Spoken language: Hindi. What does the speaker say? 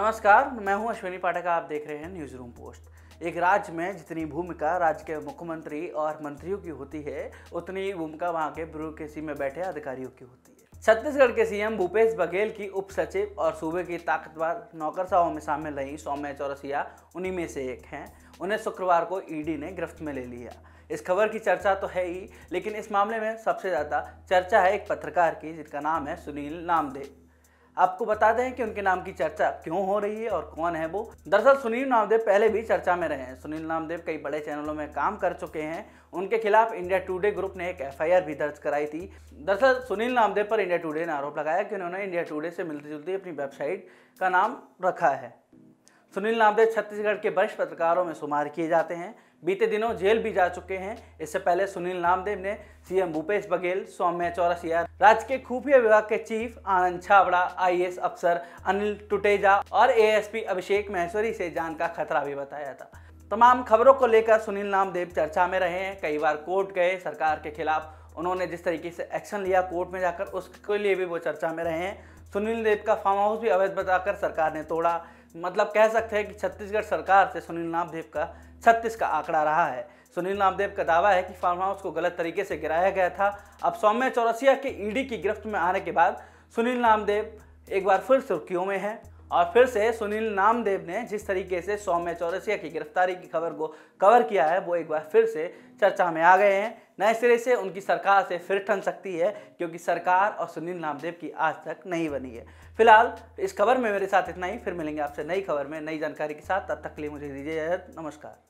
नमस्कार मैं हूं अश्विनी पाठक आप देख रहे हैं न्यूज रूम पोस्ट एक राज्य में जितनी भूमिका राज्य के मुख्यमंत्री और मंत्रियों की होती है उतनी भूमिका वहां के ब्यूरोक्रेसी में बैठे अधिकारियों की होती है छत्तीसगढ़ के सीएम भूपेश बघेल की उप सचिव और सूबे की ताकतवर नौकरशाहों में शामिल रही सौम्य चौरसिया उन्हीं में से एक हैं उन्हें शुक्रवार को ईडी ने गिरफ्त में ले लिया इस खबर की चर्चा तो है ही लेकिन इस मामले में सबसे ज़्यादा चर्चा है एक पत्रकार की जिनका नाम है सुनील नामदेव आपको बता दें कि उनके नाम की चर्चा क्यों हो रही है और कौन है वो दरअसल सुनील नामदेव पहले भी चर्चा में रहे हैं सुनील नामदेव कई बड़े चैनलों में काम कर चुके हैं उनके खिलाफ इंडिया टुडे ग्रुप ने एक एफआईआर भी दर्ज कराई थी दरअसल सुनील नामदेव पर इंडिया टुडे ने आरोप लगाया कि उन्होंने इंडिया टुडे से मिलती जुलती अपनी वेबसाइट का नाम रखा है सुनील नामदेव छत्तीसगढ़ के वरिष्ठ पत्रकारों में शुमार किए जाते हैं बीते दिनों जेल भी जा चुके हैं इससे पहले सुनील नामदेव ने सीएम भूपेश बघेल सौम्य चौरसिया राज्य के खुफिया विभाग के चीफ आनंद छावड़ा आईएएस अफसर अनिल टुटेजा और एएसपी अभिषेक महेश्वरी से जान का खतरा भी बताया था तमाम खबरों को लेकर सुनील नामदेव चर्चा में रहे हैं कई बार कोर्ट गए सरकार के खिलाफ उन्होंने जिस तरीके से एक्शन लिया कोर्ट में जाकर उसके लिए भी वो चर्चा में रहे हैं सुनील देव का फार्म हाउस भी अवैध बताकर सरकार ने तोड़ा मतलब कह सकते हैं कि छत्तीसगढ़ सरकार से सुनील नामदेव का छत्तीस का आंकड़ा रहा है सुनील नामदेव का दावा है कि फार्म हाउस को गलत तरीके से गिराया गया था अब सौम्य चौरसिया के ईडी e की गिरफ्त में आने के बाद सुनील नामदेव एक बार फिर सुर्खियों में है और फिर से सुनील नामदेव ने जिस तरीके से सौम्य चौरसिया की गिरफ्तारी की खबर को कवर किया है वो एक बार फिर से चर्चा में आ गए हैं नए सिरे से उनकी सरकार से फिर ठन सकती है क्योंकि सरकार और सुनील नामदेव की आज तक नहीं बनी है फिलहाल इस खबर में मेरे साथ इतना ही फिर मिलेंगे आपसे नई खबर में नई जानकारी के साथ तब तक लिए मुझे दीजिए नमस्कार